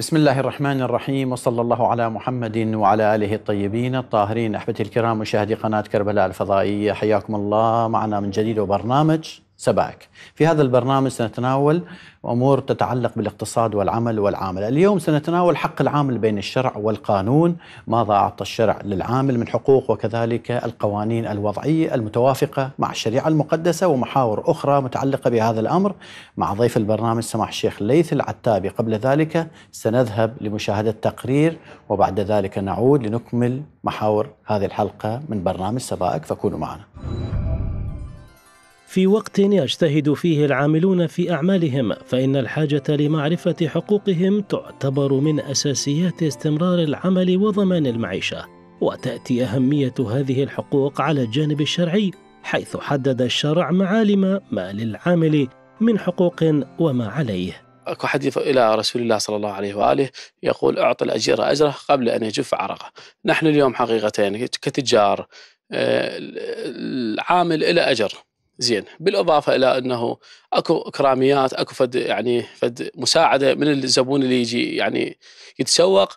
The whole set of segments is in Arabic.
بسم الله الرحمن الرحيم وصلى الله على محمد وعلى آله الطيبين الطاهرين أحبتي الكرام مشاهدي قناة كربلاء الفضائية حياكم الله معنا من جديد وبرنامج سبائك في هذا البرنامج سنتناول أمور تتعلق بالاقتصاد والعمل والعاملة اليوم سنتناول حق العامل بين الشرع والقانون ماذا أعطى الشرع للعامل من حقوق وكذلك القوانين الوضعية المتوافقة مع الشريعة المقدسة ومحاور أخرى متعلقة بهذا الأمر مع ضيف البرنامج سماح الشيخ ليث العتابي قبل ذلك سنذهب لمشاهدة تقرير وبعد ذلك نعود لنكمل محاور هذه الحلقة من برنامج سبائك فكونوا معنا في وقت يجتهد فيه العاملون في اعمالهم فان الحاجه لمعرفه حقوقهم تعتبر من اساسيات استمرار العمل وضمان المعيشه وتاتي اهميه هذه الحقوق على الجانب الشرعي حيث حدد الشرع معالم ما للعامل من حقوق وما عليه اكو حديث الى رسول الله صلى الله عليه واله يقول اعطي الاجير اجره قبل ان يجف عرقه نحن اليوم حقيقتين كتجار آه، العامل له اجر زين بالاضافه الى انه اكو اكراميات اكو فد يعني فد مساعده من الزبون اللي يجي يعني يتسوق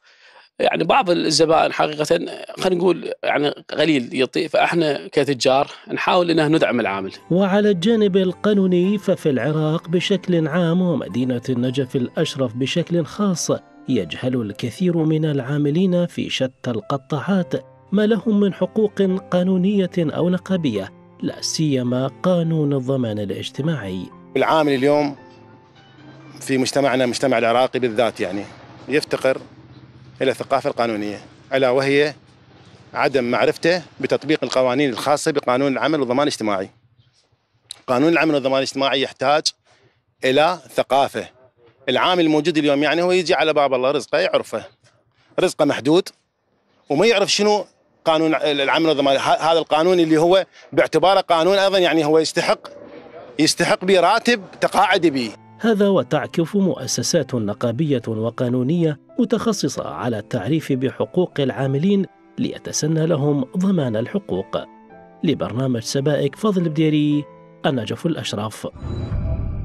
يعني بعض الزبائن حقيقه خلينا نقول يعني قليل يطي فاحنا كتجار نحاول انه ندعم العامل. وعلى الجانب القانوني ففي العراق بشكل عام ومدينه النجف الاشرف بشكل خاص يجهل الكثير من العاملين في شتى القطاعات ما لهم من حقوق قانونيه او نقابيه لا سيما قانون الضمان الاجتماعي. العامل اليوم في مجتمعنا مجتمع العراقي بالذات يعني يفتقر الى الثقافه القانونيه الا وهي عدم معرفته بتطبيق القوانين الخاصه بقانون العمل والضمان الاجتماعي. قانون العمل والضمان الاجتماعي يحتاج الى ثقافه. العامل الموجود اليوم يعني هو يجي على باب الله رزقه يعرفه. رزقه محدود وما يعرف شنو قانون العمل الضماني هذا القانون اللي هو باعتباره قانون ايضا يعني هو يستحق يستحق به راتب تقاعد به هذا وتعكف مؤسسات نقابيه وقانونيه متخصصه على التعريف بحقوق العاملين ليتسنى لهم ضمان الحقوق لبرنامج سبائك فضل بديري النجف الاشرف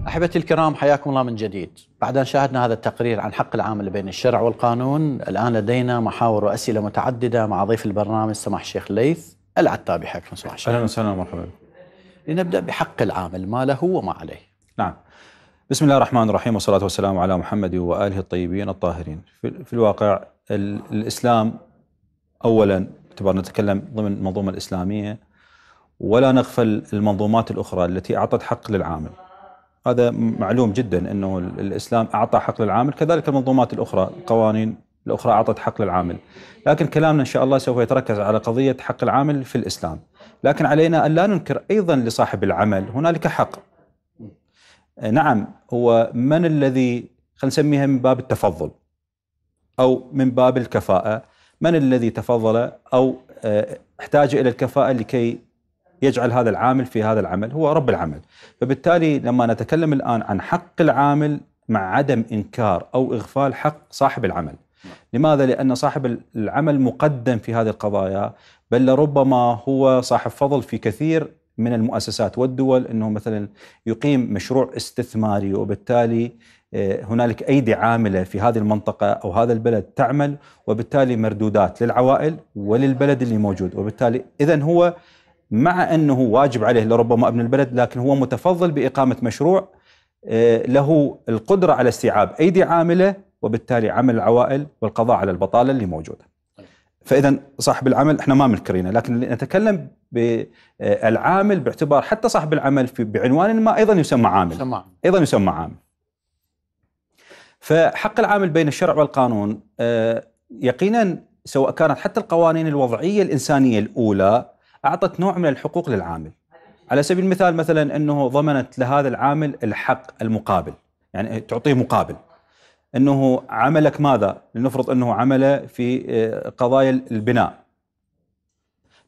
أحبتي الكرام حياكم الله من جديد بعد أن شاهدنا هذا التقرير عن حق العامل بين الشرع والقانون الآن لدينا محاور وأسئلة متعددة مع ضيف البرنامج سماح الشيخ ليث العتابي حياكم سماح الشيخ أهلا وسهلا ومرحبا لنبدأ بحق العامل ما له وما عليه نعم بسم الله الرحمن الرحيم والصلاة والسلام على محمد وآله الطيبين الطاهرين في الواقع الإسلام أولا اعتبار نتكلم ضمن المنظومة الإسلامية ولا نغفل المنظومات الأخرى التي أعطت حق للعامل هذا معلوم جدا انه الاسلام اعطى حق للعامل كذلك المنظومات الاخرى القوانين الاخرى اعطت حق للعامل لكن كلامنا ان شاء الله سوف يتركز على قضيه حق العامل في الاسلام لكن علينا ان لا ننكر ايضا لصاحب العمل هنالك حق نعم هو من الذي خلينا نسميها من باب التفضل او من باب الكفاءه من الذي تفضل او آه، احتاج الى الكفاءه لكي يجعل هذا العامل في هذا العمل هو رب العمل فبالتالي لما نتكلم الآن عن حق العامل مع عدم إنكار أو إغفال حق صاحب العمل لماذا؟ لأن صاحب العمل مقدم في هذه القضايا بل لربما هو صاحب فضل في كثير من المؤسسات والدول أنه مثلا يقيم مشروع استثماري وبالتالي آه، هنالك أيدي عاملة في هذه المنطقة أو هذا البلد تعمل وبالتالي مردودات للعوائل وللبلد اللي موجود وبالتالي إذا هو مع انه واجب عليه لربما ابن البلد لكن هو متفضل باقامه مشروع آه، له القدره على استيعاب ايدي عامله وبالتالي عمل العوائل والقضاء على البطاله اللي موجوده. فاذا صاحب العمل احنا ما منكرينه لكن نتكلم بالعامل آه، باعتبار حتى صاحب العمل في بعنوان ما ايضا يسمى عامل. ايضا يسمى عامل. فحق العامل بين الشرع والقانون آه، يقينا سواء كانت حتى القوانين الوضعيه الانسانيه الاولى اعطت نوع من الحقوق للعامل على سبيل المثال مثلا انه ضمنت لهذا العامل الحق المقابل يعني تعطيه مقابل انه عملك ماذا لنفرض انه عمله في آه، قضايا البناء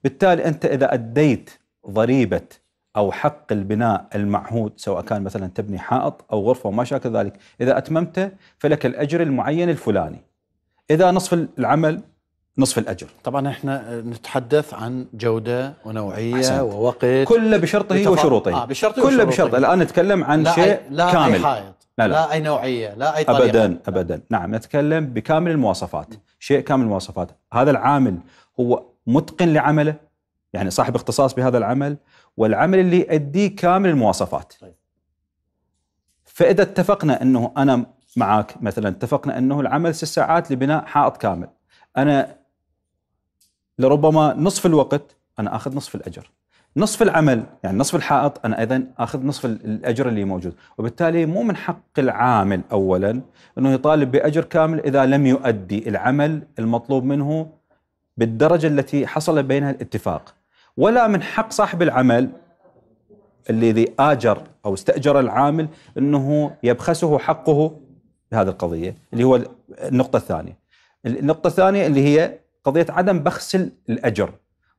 بالتالي انت اذا اديت ضريبه او حق البناء المعهود سواء كان مثلا تبني حائط او غرفه وما شابه ذلك اذا اتممته فلك الاجر المعين الفلاني اذا نصف العمل نصف الاجر طبعا احنا نتحدث عن جوده ونوعيه حسنت. ووقت كله بشرطه بتفق... وشروطه آه بشرطه كله بشرطه الان نتكلم عن لا شيء أي... لا كامل أي حائط. لا, لا. لا اي نوعيه لا اي طريقه ابدا ابدا نعم نتكلم بكامل المواصفات شيء كامل المواصفات هذا العامل هو متقن لعمله يعني صاحب اختصاص بهذا العمل والعمل اللي يؤديه كامل المواصفات طيب. فاذا اتفقنا انه انا معاك مثلا اتفقنا انه العمل ست ساعات لبناء حائط كامل انا لربما نصف الوقت انا اخذ نصف الاجر نصف العمل يعني نصف الحائط انا ايضا اخذ نصف الاجر اللي موجود وبالتالي مو من حق العامل اولا انه يطالب باجر كامل اذا لم يؤدي العمل المطلوب منه بالدرجه التي حصل بينها الاتفاق ولا من حق صاحب العمل الذي اجر او استاجر العامل انه يبخسه حقه بهذه القضيه اللي هو النقطه الثانيه النقطه الثانيه اللي هي قضيه عدم بخس الاجر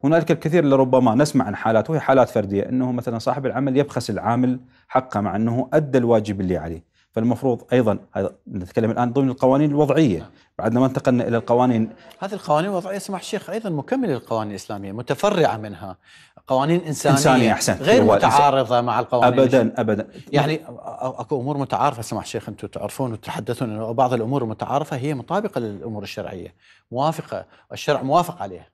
هنالك الكثير لربما نسمع عن حالات وهي حالات فرديه انه مثلا صاحب العمل يبخس العامل حقه مع انه ادى الواجب اللي عليه فالمفروض ايضا هذا نتكلم الان ضمن القوانين الوضعيه نعم. بعد ما انتقلنا الى القوانين هذه القوانين الوضعيه سمح الشيخ ايضا مكمله للقوانين الاسلاميه متفرعه منها قوانين انسانيه, إنسانية أحسن. غير متعارضه مع القوانين ابدا ابدا يعني اكو امور متعارفه سمح الشيخ انتم تعرفون وتتحدثون انه بعض الامور المتعارفه هي مطابقه للامور الشرعيه موافقه الشرع موافق عليها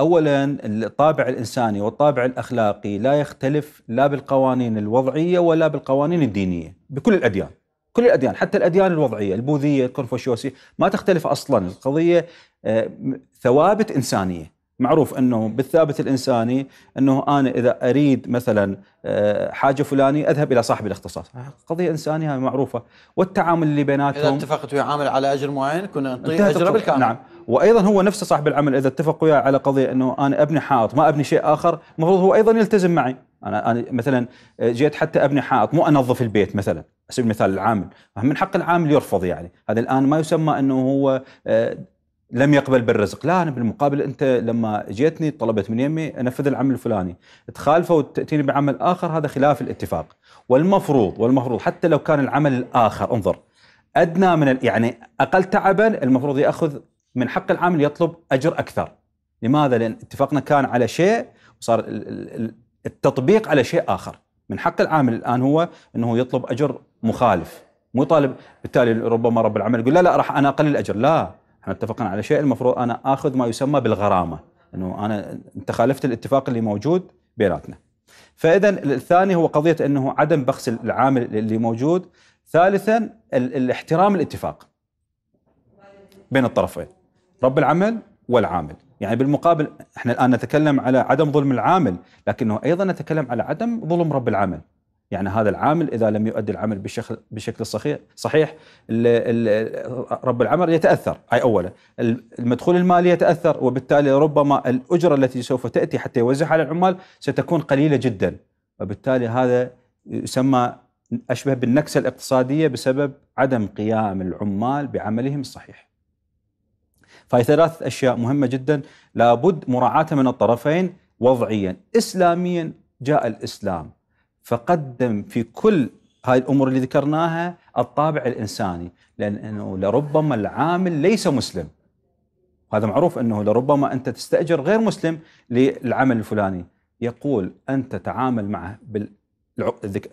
اولا الطابع الانساني والطابع الاخلاقي لا يختلف لا بالقوانين الوضعيه ولا بالقوانين الدينيه بكل الاديان كل الاديان حتى الاديان الوضعيه البوذيه الكونفوشيوسيه ما تختلف اصلا القضيه آه، ثوابت انسانيه معروف انه بالثابت الانساني انه انا اذا اريد مثلا آه، حاجه فلانيه اذهب الى صاحب الاختصاص، قضيه انسانيه معروفه والتعامل اللي بيناتهم اذا اتفقت ويعامل على اجر معين كنا نعطيه اجره بالكامل نعم وايضا هو نفسه صاحب العمل اذا اتفقوا وياي على قضيه انه انا ابني حائط ما ابني شيء اخر المفروض هو ايضا يلتزم معي انا انا مثلا آه، جيت حتى ابني حائط مو انظف البيت مثلا على سبيل المثال العامل من حق العامل يرفض يعني هذا الان ما يسمى انه هو آه، لم يقبل بالرزق لا أنا بالمقابل أنت لما جيتني طلبت من يمي أنفذ العمل الفلاني تخالفه وتأتيني بعمل آخر هذا خلاف الاتفاق والمفروض والمفروض حتى لو كان العمل الآخر انظر أدنى من يعني أقل تعبا المفروض يأخذ من حق العامل يطلب اجر اكثر لماذا لان اتفقنا كان على شيء وصار التطبيق على شيء اخر من حق العامل الان هو انه يطلب اجر مخالف مو طالب بالتالي ربما رب العمل يقول لا لا راح انا اقلل الاجر لا احنا اتفقنا على شيء المفروض انا اخذ ما يسمى بالغرامه انه انا انت خالفت الاتفاق اللي موجود بيناتنا فاذا الثاني هو قضيه انه عدم بخس العامل اللي موجود ثالثا الاحترام الاتفاق بين الطرفين رب العمل والعامل يعني بالمقابل احنا الان نتكلم على عدم ظلم العامل لكنه ايضا نتكلم على عدم ظلم رب العمل يعني هذا العامل اذا لم يؤدي العمل بشكل بشكل صحيح صحيح رب العمل يتاثر هاي اولا المدخول المالي يتاثر وبالتالي ربما الاجره التي سوف تاتي حتى يوزعها على العمال ستكون قليله جدا وبالتالي هذا يسمى اشبه بالنكسه الاقتصاديه بسبب عدم قيام العمال بعملهم الصحيح فهي ثلاث أشياء مهمة جدا لابد مراعاتها من الطرفين وضعيا إسلاميا جاء الإسلام فقدم في كل هاي الأمور اللي ذكرناها الطابع الإنساني لأنه لربما العامل ليس مسلم هذا معروف أنه لربما أنت تستأجر غير مسلم للعمل الفلاني يقول أنت تعامل معه بال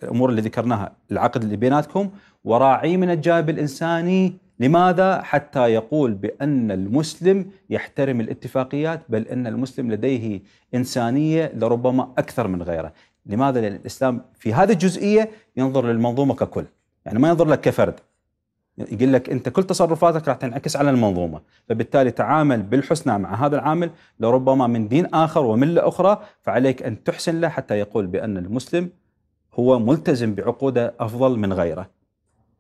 الامور اللي ذكرناها العقد اللي بيناتكم وراعي من الجانب الانساني لماذا؟ حتى يقول بأن المسلم يحترم الاتفاقيات بل أن المسلم لديه إنسانية لربما أكثر من غيره لماذا؟ لأن الإسلام في هذه الجزئية ينظر للمنظومة ككل يعني ما ينظر لك كفرد يقول لك أنت كل تصرفاتك راح تنعكس على المنظومة فبالتالي تعامل بالحسنى مع هذا العامل لربما من دين آخر وملة أخرى فعليك أن تحسن له حتى يقول بأن المسلم هو ملتزم بعقوده أفضل من غيره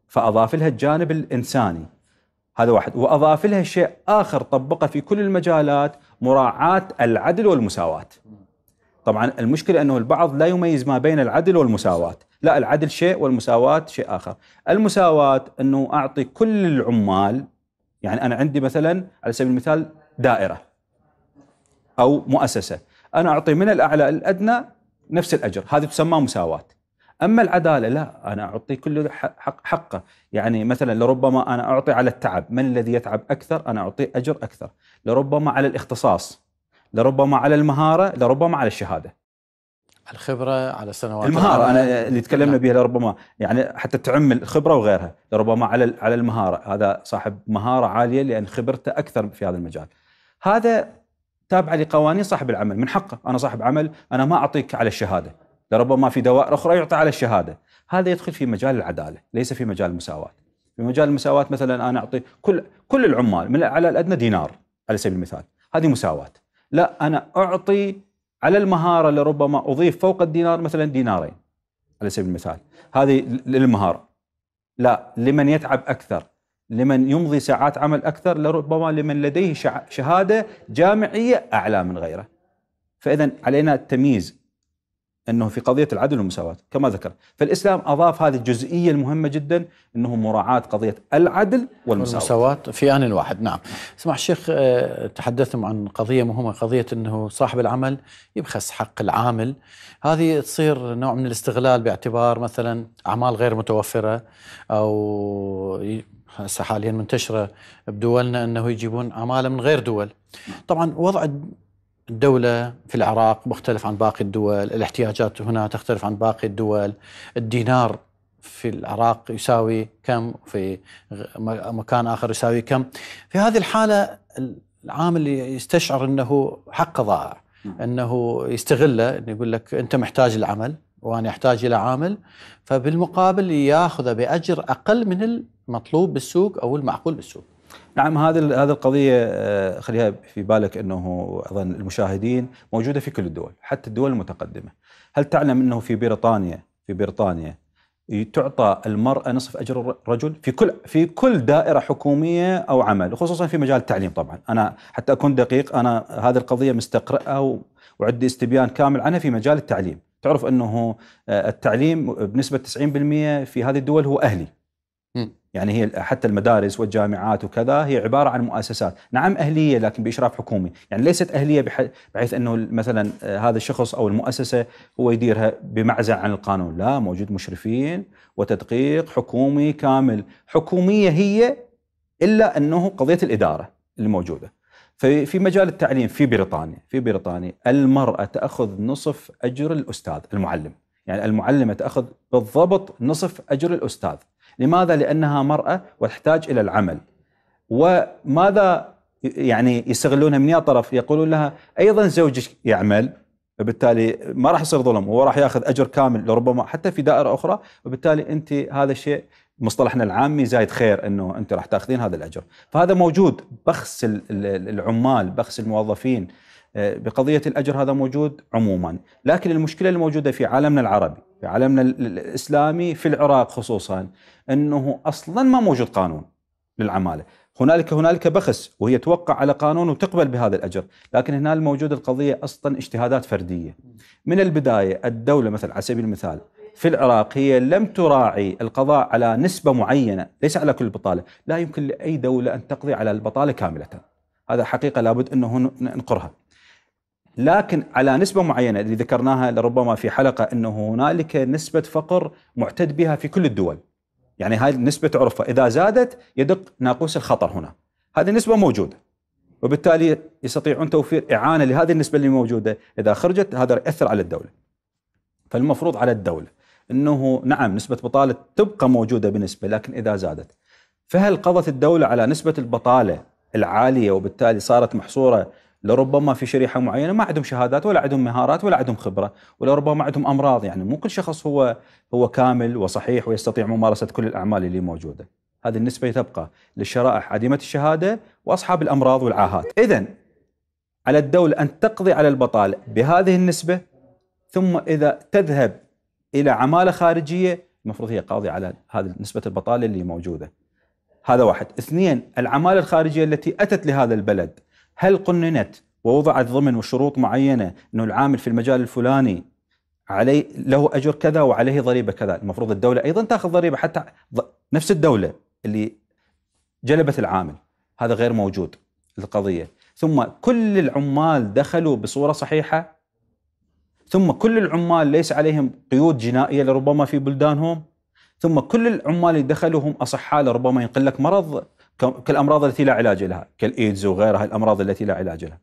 فاضاف لها الجانب الانساني هذا واحد واضاف لها شيء اخر طبقه في كل المجالات مراعاه العدل والمساواه طبعا المشكله انه البعض لا يميز ما بين العدل والمساواه لا العدل شيء والمساواه شيء اخر المساواه انه اعطي كل العمال يعني انا عندي مثلا على سبيل المثال دائره او مؤسسه انا اعطي من الاعلى الادنى نفس الاجر هذه تسمى مساواه اما العداله لا انا اعطي كل حق حقه يعني مثلا لربما انا اعطي على التعب من الذي يتعب اكثر انا اعطيه اجر اكثر لربما على الاختصاص لربما على المهاره لربما على الشهاده الخبره على سنوات المهاره انا اللي تكلمنا نعم. بها لربما يعني حتى تعم الخبره وغيرها لربما على على المهاره هذا صاحب مهاره عاليه لان خبرته اكثر في هذا المجال هذا تابع لقوانين صاحب العمل من حقه انا صاحب عمل انا ما اعطيك على الشهاده لربما في دوائر أخرى يعطى على الشهادة هذا يدخل في مجال العدالة ليس في مجال المساواة في مجال المساواة مثلا أنا أعطي كل كل العمال من على الأدنى دينار على سبيل المثال هذه مساواة لا أنا أعطي على المهارة لربما أضيف فوق الدينار مثلا دينارين على سبيل المثال هذه للمهارة لا لمن يتعب أكثر لمن يمضي ساعات عمل أكثر لربما لمن لديه شهادة جامعية أعلى من غيره فإذا علينا التمييز انه في قضيه العدل والمساواه كما ذكر فالاسلام اضاف هذه الجزئيه المهمه جدا انه مراعاه قضيه العدل والمساواه والمساواه في ان واحد نعم اسمع الشيخ آه، تحدثتم عن قضيه مهمه قضيه انه صاحب العمل يبخس حق العامل هذه تصير نوع من الاستغلال باعتبار مثلا اعمال غير متوفره او هسه حاليا منتشره بدولنا انه يجيبون عماله من غير دول طبعا وضع الدولة في العراق مختلف عن باقي الدول الاحتياجات هنا تختلف عن باقي الدول الدينار في العراق يساوي كم في مكان آخر يساوي كم في هذه الحالة العامل يستشعر أنه حق ضائع نعم. أنه يستغله أنه يقول لك أنت محتاج العمل وأنا أحتاج إلى عامل فبالمقابل يأخذ بأجر أقل من المطلوب بالسوق أو المعقول بالسوق نعم هذه هذه القضيه آه، خليها في بالك انه ايضا المشاهدين موجوده في كل الدول حتى الدول المتقدمه هل تعلم انه في بريطانيا في بريطانيا تعطى المرأة نصف أجر الرجل في كل في كل دائرة حكومية أو عمل خصوصا في مجال التعليم طبعا أنا حتى أكون دقيق أنا هذه القضية مستقرئها وعندي استبيان كامل عنها في مجال التعليم تعرف أنه آه، التعليم بنسبة 90% في هذه الدول هو أهلي يعني هي حتى المدارس والجامعات وكذا هي عباره عن مؤسسات، نعم اهليه لكن باشراف حكومي، يعني ليست اهليه بحيث انه مثلا آه، هذا الشخص او المؤسسه هو يديرها بمعزل عن القانون، لا موجود مشرفين وتدقيق حكومي كامل، حكوميه هي الا انه قضيه الاداره الموجودة في مجال التعليم في بريطانيا، في بريطانيا المراه تاخذ نصف اجر الاستاذ المعلم، يعني المعلمه تاخذ بالضبط نصف اجر الاستاذ. لماذا؟ لأنها مرأة وتحتاج إلى العمل وماذا يعني يستغلونها من طرف يقولون لها أيضا زوجك يعمل فبالتالي ما راح يصير ظلم هو راح ياخذ اجر كامل لربما حتى في دائره اخرى وبالتالي انت هذا الشيء مصطلحنا العامي زايد خير انه انت راح تاخذين هذا الاجر فهذا موجود بخس العمال بخس الموظفين بقضية الأجر هذا موجود عموما لكن المشكلة الموجودة في عالمنا العربي في عالمنا الإسلامي في العراق خصوصا أنه أصلا ما موجود قانون للعمالة هنالك هنالك بخس وهي توقع على قانون وتقبل بهذا الاجر، لكن هنا الموجود القضيه اصلا اجتهادات فرديه. من البدايه الدوله مثلا على سبيل المثال في العراق هي لم تراعي القضاء على نسبه معينه، ليس على كل البطاله، لا يمكن لاي دوله ان تقضي على البطاله كامله. هذا حقيقه لابد انه ننقرها. لكن على نسبة معينة اللي ذكرناها لربما في حلقة أنه هنالك نسبة فقر معتد بها في كل الدول يعني هذه النسبة تعرفها إذا زادت يدق ناقوس الخطر هنا هذه النسبة موجودة وبالتالي يستطيعون توفير إعانة لهذه النسبة اللي موجودة إذا خرجت هذا يأثر على الدولة فالمفروض على الدولة أنه نعم نسبة بطالة تبقى موجودة بنسبة لكن إذا زادت فهل قضت الدولة على نسبة البطالة العالية وبالتالي صارت محصورة لربما في شريحه معينه ما عندهم شهادات ولا عندهم مهارات ولا عندهم خبره ولربما عندهم امراض يعني مو كل شخص هو هو كامل وصحيح ويستطيع ممارسه كل الاعمال اللي موجوده هذه النسبه تبقى للشرائح عديمه الشهاده واصحاب الامراض والعاهات اذا على الدوله ان تقضي على البطاله بهذه النسبه ثم اذا تذهب الى عماله خارجيه المفروض هي قاضيه على هذه نسبه البطاله اللي موجوده هذا واحد اثنين العماله الخارجيه التي اتت لهذا البلد هل قننت ووضعت ضمن وشروط معينه انه العامل في المجال الفلاني عليه له اجر كذا وعليه ضريبه كذا، المفروض الدوله ايضا تاخذ ضريبه حتى نفس الدوله اللي جلبت العامل، هذا غير موجود القضيه، ثم كل العمال دخلوا بصوره صحيحه ثم كل العمال ليس عليهم قيود جنائيه لربما في بلدانهم ثم كل العمال اللي دخلوا هم اصحاء لربما ينقل لك مرض كالامراض التي لا علاج لها كالايدز وغيرها الامراض التي لا علاج لها.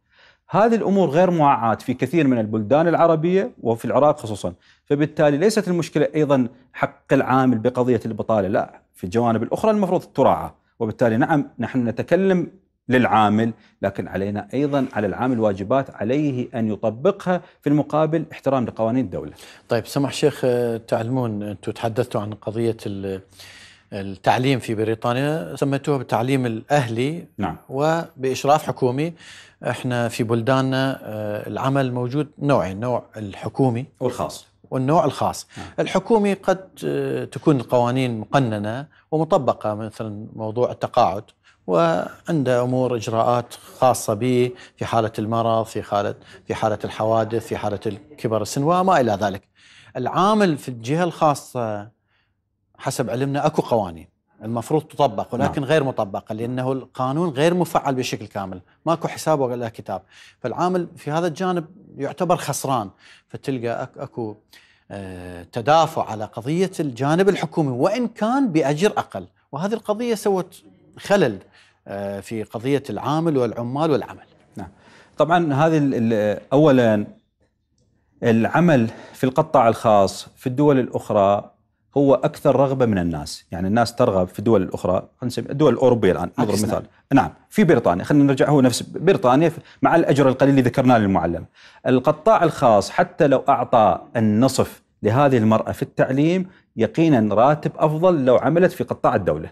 هذه الامور غير معاعاة في كثير من البلدان العربيه وفي العراق خصوصا، فبالتالي ليست المشكله ايضا حق العامل بقضيه البطاله، لا، في الجوانب الاخرى المفروض تراعى، وبالتالي نعم نحن نتكلم للعامل لكن علينا ايضا على العامل واجبات عليه ان يطبقها في المقابل احترام لقوانين الدوله. طيب سمح شيخ تعلمون انتم تحدثتوا عن قضيه التعليم في بريطانيا سميتوها بالتعليم الأهلي نعم. وبإشراف حكومي احنا في بلداننا آه، العمل موجود نوعين نوع الحكومي والخاص والنوع الخاص نعم. الحكومي قد آه، تكون القوانين مقننة ومطبقة مثلا موضوع التقاعد وعنده امور اجراءات خاصه به في حاله المرض في حاله في حاله الحوادث في حاله كبر السن وما الى ذلك العامل في الجهه الخاصه حسب علمنا اكو قوانين المفروض تطبق ولكن نعم. غير مطبقه لانه القانون غير مفعل بشكل كامل، ماكو حساب ولا كتاب، فالعامل في هذا الجانب يعتبر خسران، فتلقى اكو آه، تدافع على قضيه الجانب الحكومي وان كان باجر اقل، وهذه القضيه سوت خلل آه، في قضيه العامل والعمال والعمل. نعم. طبعا هذه اولا العمل في القطاع الخاص في الدول الاخرى هو اكثر رغبه من الناس، يعني الناس ترغب في الدول الاخرى، الدول الاوروبيه الان نضرب مثال، نعم. نعم. في بريطانيا، خلينا نرجع هو نفس بريطانيا مع الاجر القليل اللي ذكرناه للمعلم. القطاع الخاص حتى لو اعطى النصف لهذه المراه في التعليم يقينا راتب افضل لو عملت في قطاع الدوله.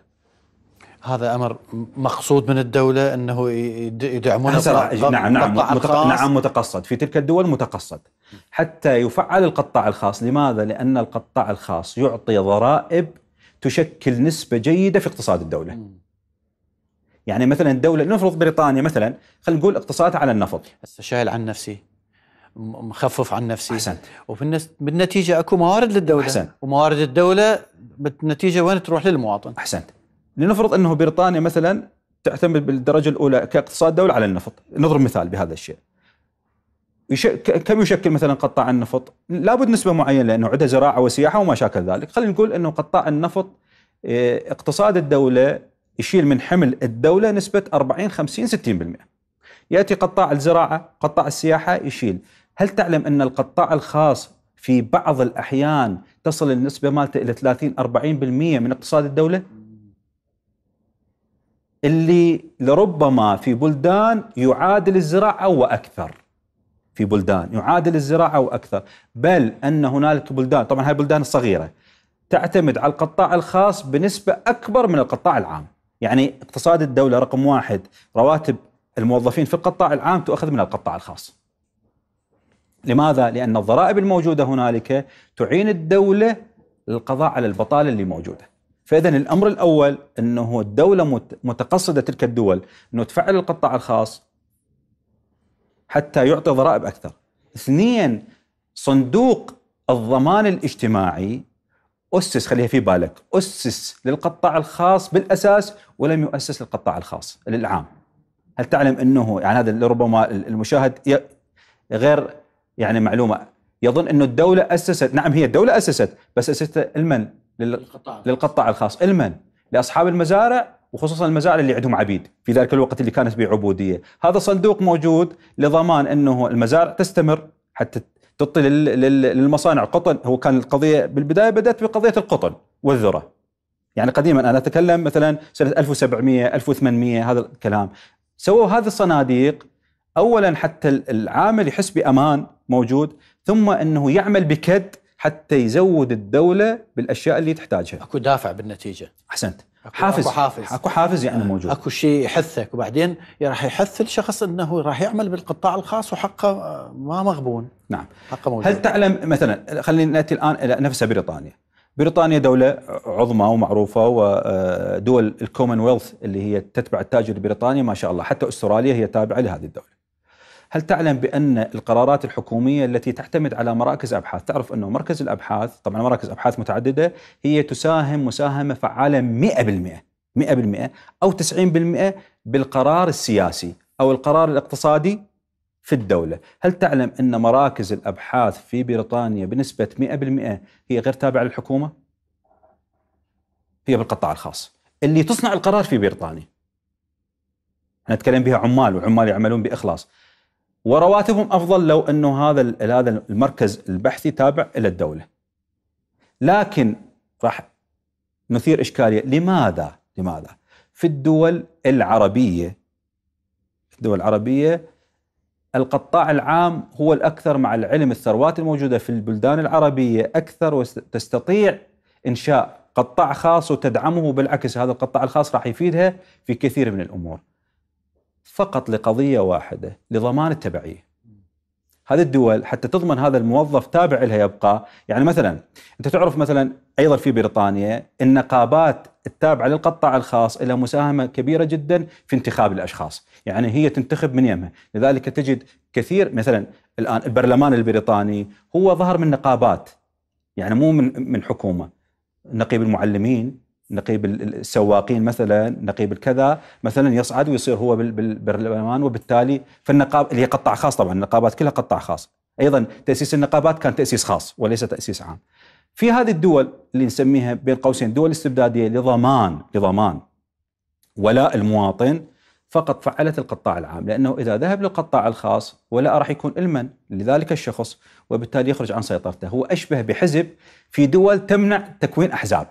هذا امر مقصود من الدوله انه يدعمون نعم نعم،, نعم متقصد في تلك الدول متقصد. حتى يفعل القطاع الخاص لماذا؟ لأن القطاع الخاص يعطي ضرائب تشكل نسبة جيدة في اقتصاد الدولة يعني مثلا الدولة نفرض بريطانيا مثلا خلينا نقول اقتصادها على النفط هسه شايل عن نفسي مخفف عن نفسي احسنت وبالنتيجه اكو موارد للدوله احسنت وموارد الدوله بالنتيجه وين تروح للمواطن احسنت لنفرض انه بريطانيا مثلا تعتمد بالدرجه الاولى كاقتصاد دوله على النفط نضرب مثال بهذا الشيء كم يشكل مثلا قطاع النفط؟ لابد نسبه معينه لانه عنده زراعه وسياحه وما شاكل ذلك، خلينا نقول انه قطاع النفط آه، اقتصاد الدوله يشيل من حمل الدوله نسبه 40 50 60%. ياتي قطاع الزراعه، قطاع السياحه يشيل، هل تعلم ان القطاع الخاص في بعض الاحيان تصل النسبه مالته الى 30 40% من اقتصاد الدوله؟ اللي لربما في بلدان يعادل الزراعه واكثر. في بلدان يعادل الزراعة أو أكثر بل أن هنالك بلدان طبعا هاي البلدان الصغيرة تعتمد على القطاع الخاص بنسبة أكبر من القطاع العام يعني اقتصاد الدولة رقم واحد رواتب الموظفين في القطاع العام تؤخذ من القطاع الخاص لماذا؟ لأن الضرائب الموجودة هنالك تعين الدولة للقضاء على البطالة اللي موجودة فإذا الأمر الأول أنه الدولة متقصدة تلك الدول أنه تفعل القطاع الخاص حتى يعطي ضرائب اكثر. اثنين صندوق الضمان الاجتماعي اسس خليها في بالك اسس للقطاع الخاص بالاساس ولم يؤسس للقطاع الخاص للعام. هل تعلم انه يعني هذا ربما المشاهد غير يعني معلومه يظن انه الدوله اسست نعم هي الدوله اسست بس اسست المن للقطاع للقطاع الخاص المن لاصحاب المزارع وخصوصا المزارع اللي عندهم عبيد في ذلك الوقت اللي كانت بعبوديه، هذا صندوق موجود لضمان انه المزارع تستمر حتى تعطي للمصانع قطن، هو كان القضيه بالبدايه بدات بقضيه القطن والذره. يعني قديما انا اتكلم مثلا سنه 1700 1800 هذا الكلام. سووا هذه الصناديق اولا حتى العامل يحس بامان موجود، ثم انه يعمل بكد حتى يزود الدوله بالاشياء اللي تحتاجها. اكو دافع بالنتيجه. احسنت. أكو حافز اكو حافز اكو حافز يعني آه. موجود اكو شيء يحثك وبعدين راح يحث الشخص انه راح يعمل بالقطاع الخاص وحقه آه، ما مغبون نعم حقه موجود هل تعلم مثلا خلينا ناتي الان الى نفسها بريطانيا بريطانيا دولة عظمى ومعروفة ودول آه، الكومنولث اللي هي تتبع التاج البريطاني ما شاء الله حتى استراليا هي تابعة لهذه الدولة هل تعلم بأن القرارات الحكومية التي تعتمد على مراكز أبحاث تعرف أنه مركز الأبحاث طبعا مراكز أبحاث متعددة هي تساهم مساهمة فعالة 100% 100% أو 90% بالقرار السياسي أو القرار الاقتصادي في الدولة هل تعلم أن مراكز الأبحاث في بريطانيا بنسبة 100% هي غير تابعة للحكومة؟ هي بالقطاع الخاص اللي تصنع القرار في بريطانيا نتكلم بها عمال وعمال يعملون بإخلاص ورواتبهم افضل لو انه هذا هذا المركز البحثي تابع الى الدوله. لكن راح نثير اشكاليه لماذا؟ لماذا؟ في الدول العربيه الدول العربيه القطاع العام هو الاكثر مع العلم الثروات الموجوده في البلدان العربيه اكثر وتستطيع انشاء قطاع خاص وتدعمه بالعكس هذا القطاع الخاص راح يفيدها في كثير من الامور. فقط لقضيه واحده لضمان التبعيه. هذه الدول حتى تضمن هذا الموظف تابع لها يبقى، يعني مثلا انت تعرف مثلا ايضا في بريطانيا النقابات التابعه للقطاع الخاص لها مساهمه كبيره جدا في انتخاب الاشخاص، يعني هي تنتخب من يمها، لذلك تجد كثير مثلا الان البرلمان البريطاني هو ظهر من نقابات يعني مو من من حكومه نقيب المعلمين نقيب السواقين مثلا نقيب الكذا مثلا يصعد ويصير هو بالبرلمان وبالتالي فالنقاب اللي هي قطاع خاص طبعا النقابات كلها قطاع خاص ايضا تاسيس النقابات كان تاسيس خاص وليس تاسيس عام في هذه الدول اللي نسميها بين قوسين دول استبداديه لضمان لضمان ولاء المواطن فقط فعلت القطاع العام لأنه إذا ذهب للقطاع الخاص ولا راح يكون المن لذلك الشخص وبالتالي يخرج عن سيطرته هو أشبه بحزب في دول تمنع تكوين أحزاب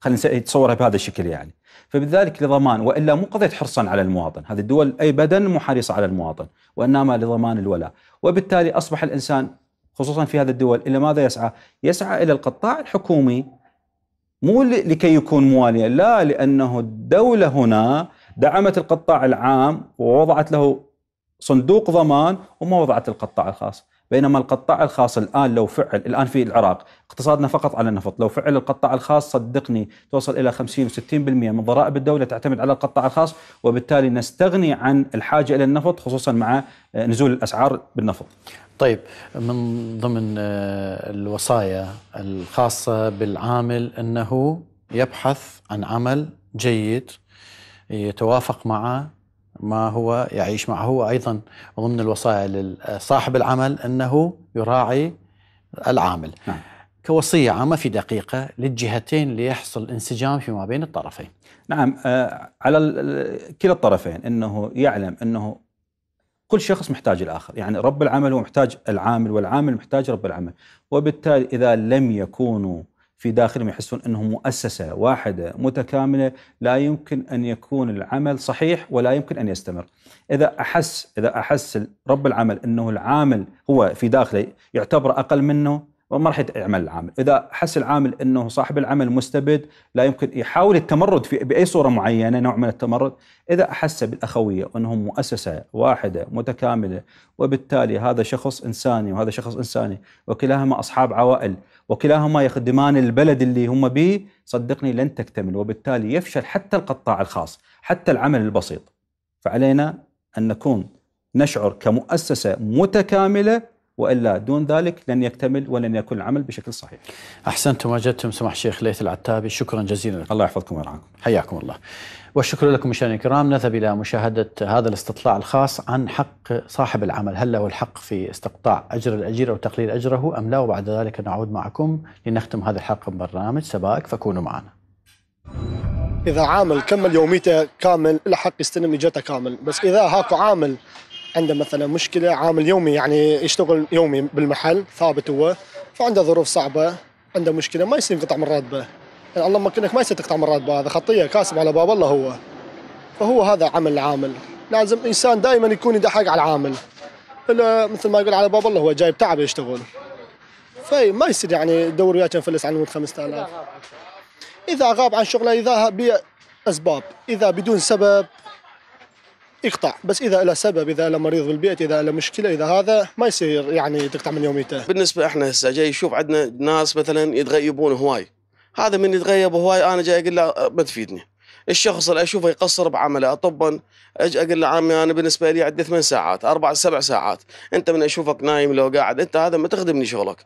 خلينا نتصورها بهذا الشكل يعني فبذلك لضمان والا مو قضيه حرصا على المواطن، هذه الدول اي بدا مو حريصه على المواطن، وانما لضمان الولاء، وبالتالي اصبح الانسان خصوصا في هذه الدول الى ماذا يسعى؟ يسعى الى القطاع الحكومي مو لكي يكون مواليا، لا لانه الدوله هنا دعمت القطاع العام ووضعت له صندوق ضمان وما وضعت القطاع الخاص، بينما القطاع الخاص الان لو فعل الان في العراق اقتصادنا فقط على النفط لو فعل القطاع الخاص صدقني توصل الى 50 و60% من ضرائب الدوله تعتمد على القطاع الخاص وبالتالي نستغني عن الحاجه الى النفط خصوصا مع نزول الاسعار بالنفط. طيب من ضمن آه، الوصايا الخاصه بالعامل انه يبحث عن عمل جيد يتوافق مع ما هو يعيش معه هو أيضا ضمن الوصايا لصاحب العمل أنه يراعي العامل نعم. كوصية عامة في دقيقة للجهتين ليحصل انسجام فيما بين الطرفين نعم آه، على كلا الطرفين أنه يعلم أنه كل شخص محتاج الآخر يعني رب العمل هو محتاج العامل والعامل محتاج رب العمل وبالتالي إذا لم يكونوا في داخلهم يحسون انهم مؤسسه واحده متكامله لا يمكن ان يكون العمل صحيح ولا يمكن ان يستمر. اذا احس اذا احس رب العمل انه العامل هو في داخله يعتبر اقل منه وما راح يعمل العامل اذا حس العامل انه صاحب العمل مستبد لا يمكن يحاول التمرد في باي صوره معينه نوع من التمرد اذا احس بالاخويه وانهم مؤسسه واحده متكامله وبالتالي هذا شخص انساني وهذا شخص انساني وكلاهما اصحاب عوائل وكلاهما يخدمان البلد اللي هم به صدقني لن تكتمل وبالتالي يفشل حتى القطاع الخاص حتى العمل البسيط فعلينا ان نكون نشعر كمؤسسه متكامله والا دون ذلك لن يكتمل ولن يكون العمل بشكل صحيح. احسنتم وجدتم سماح الشيخ ليث العتابي شكرا جزيلا لكم. الله يحفظكم ويرعاكم. حياكم الله. والشكر لكم مشاهدينا الكرام نذهب الى مشاهده هذا الاستطلاع الخاص عن حق صاحب العمل هل له الحق في استقطاع اجر الاجير او تقليل اجره ام لا وبعد ذلك نعود معكم لنختم هذا الحلقه من برنامج سبائك فكونوا معنا. اذا عامل كمل يوميته كامل له حق يستلم اجرته كامل بس اذا هاكو عامل عنده مثلا مشكله عامل يومي يعني يشتغل يومي بالمحل ثابت هو فعنده ظروف صعبه عنده مشكله ما يصير يقطع من راتبه يعني الله ممكنك ما يصير تقطع من راتبه هذا خطيه كاسب على باب الله هو فهو هذا عمل العامل لازم انسان دائما يكون يدحق على العامل الا مثل ما يقول على باب الله هو جايب تعب يشتغل فاي ما يصير يعني دور وياك فلس عن ال 5000 اذا غاب عن شغله اذا بأسباب اذا بدون سبب يقطع بس اذا له سبب اذا له مريض بالبيت اذا له مشكله اذا هذا ما يصير يعني تقطع من يوميته بالنسبه احنا هسه جاي يشوف عندنا ناس مثلا يتغيبون هواي هذا من يتغيب هواي انا جاي اقول له أه، ما تفيدني الشخص اللي اشوفه يقصر بعمله طبا اجي اقول له عمي انا بالنسبه لي عندي ثمان ساعات اربع سبع ساعات انت من اشوفك نايم لو قاعد انت هذا ما تخدمني شغلك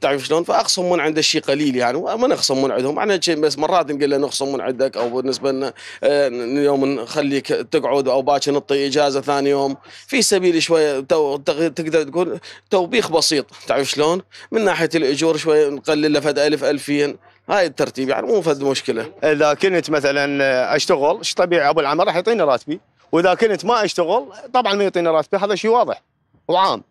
تعرف شلون فاخصم من عنده شيء قليل يعني وما نخصم من عندهم احنا بس مرات نقول له نخصم من عندك او بالنسبه لنا آه، يوم نخليك تقعد او باكر نعطي اجازه ثاني يوم في سبيل شويه تقدر تقول توبيخ بسيط تعرف شلون من ناحيه الاجور شويه نقلل له فد 1000 2000 هاي الترتيب يعني مو فد مشكله اذا كنت مثلا اشتغل ايش طبيعي ابو العمل راح يعطيني راتبي واذا كنت ما اشتغل طبعا ما يعطيني راتبي هذا شيء واضح وعام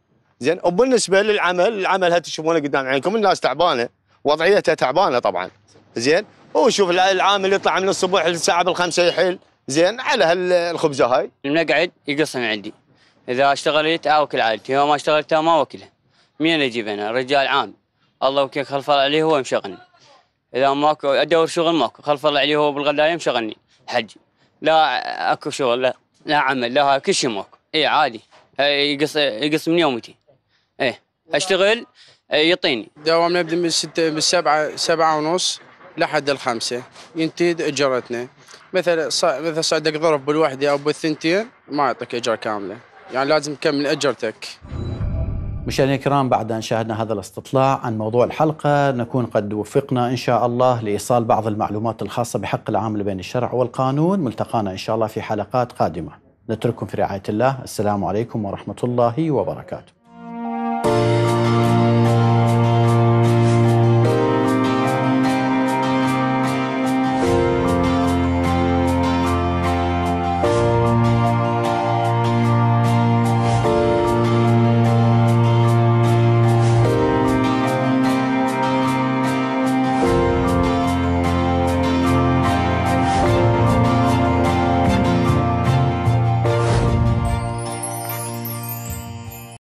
زين وبالنسبه للعمل العمل تشوفونه قدام عينكم يعني الناس تعبانه وضعيتها تعبانه طبعا زين وشوف العامل يطلع من الصبح للساعه بالخمسه يحل زين على هالخبزه هاي المقعد يقصن عندي اذا اشتغلت اوكل عائلتي يوم ما اشتغلتها ما اوكلها مين اجيب انا رجال عام الله وكيك خلف الله عليه هو مشغلني اذا ماكو ادور شغل ماكو خلف الله عليه هو بالغداء يمشغلني حجي لا اكو شغل لا لا عمل لا كل شيء ماكو اي عادي يقص يقص من يومتي اشتغل آه، يعطيني دوامنا يبدا من ستة من سبعة سبعة ونص لحد الخمسة ينتهي اجرتنا مثلا مثلا مثل صعدك ظرف بالوحدة او بالثنتين ما يعطيك اجرة كاملة يعني لازم تكمل اجرتك مشاهدينا الكرام بعد أن شاهدنا هذا الاستطلاع عن موضوع الحلقة نكون قد وفقنا إن شاء الله لإيصال بعض المعلومات الخاصة بحق العامل بين الشرع والقانون ملتقانا إن شاء الله في حلقات قادمة نترككم في رعاية الله السلام عليكم ورحمة الله وبركاته